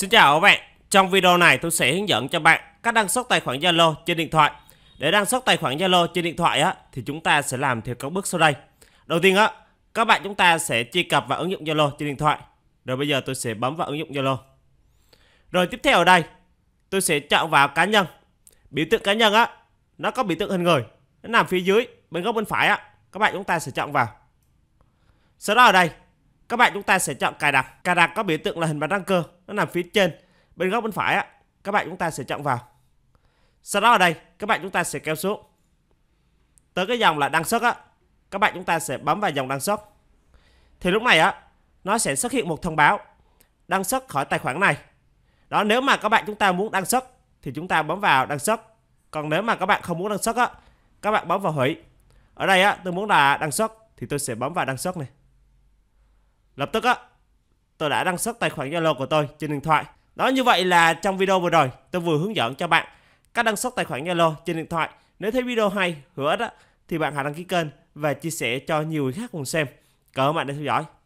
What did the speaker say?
Xin chào các bạn, trong video này tôi sẽ hướng dẫn cho bạn cách đăng xuất tài khoản Zalo trên điện thoại. Để đăng xuất tài khoản Zalo trên điện thoại á thì chúng ta sẽ làm theo các bước sau đây. Đầu tiên á, các bạn chúng ta sẽ truy cập vào ứng dụng Zalo trên điện thoại. Rồi bây giờ tôi sẽ bấm vào ứng dụng Zalo. Rồi tiếp theo ở đây, tôi sẽ chọn vào cá nhân. Biểu tượng cá nhân á, nó có biểu tượng hình người, nó nằm phía dưới bên góc bên phải á, các bạn chúng ta sẽ chọn vào. Sau đó ở đây, các bạn chúng ta sẽ chọn cài đặt cài đặt có biểu tượng là hình bàn răng cơ nó nằm phía trên bên góc bên phải á các bạn chúng ta sẽ chọn vào sau đó ở đây các bạn chúng ta sẽ kéo xuống tới cái dòng là đăng xuất á các bạn chúng ta sẽ bấm vào dòng đăng xuất thì lúc này á nó sẽ xuất hiện một thông báo đăng xuất khỏi tài khoản này đó nếu mà các bạn chúng ta muốn đăng xuất thì chúng ta bấm vào đăng xuất còn nếu mà các bạn không muốn đăng xuất á các bạn bấm vào hủy ở đây á tôi muốn là đăng xuất thì tôi sẽ bấm vào đăng xuất này Lập tức á, tôi đã đăng xuất tài khoản Zalo của tôi trên điện thoại. Đó như vậy là trong video vừa rồi, tôi vừa hướng dẫn cho bạn cách đăng xuất tài khoản Zalo trên điện thoại. Nếu thấy video hay, hữu ích á, thì bạn hãy đăng ký kênh và chia sẻ cho nhiều người khác cùng xem. Cảm ơn bạn đã theo dõi.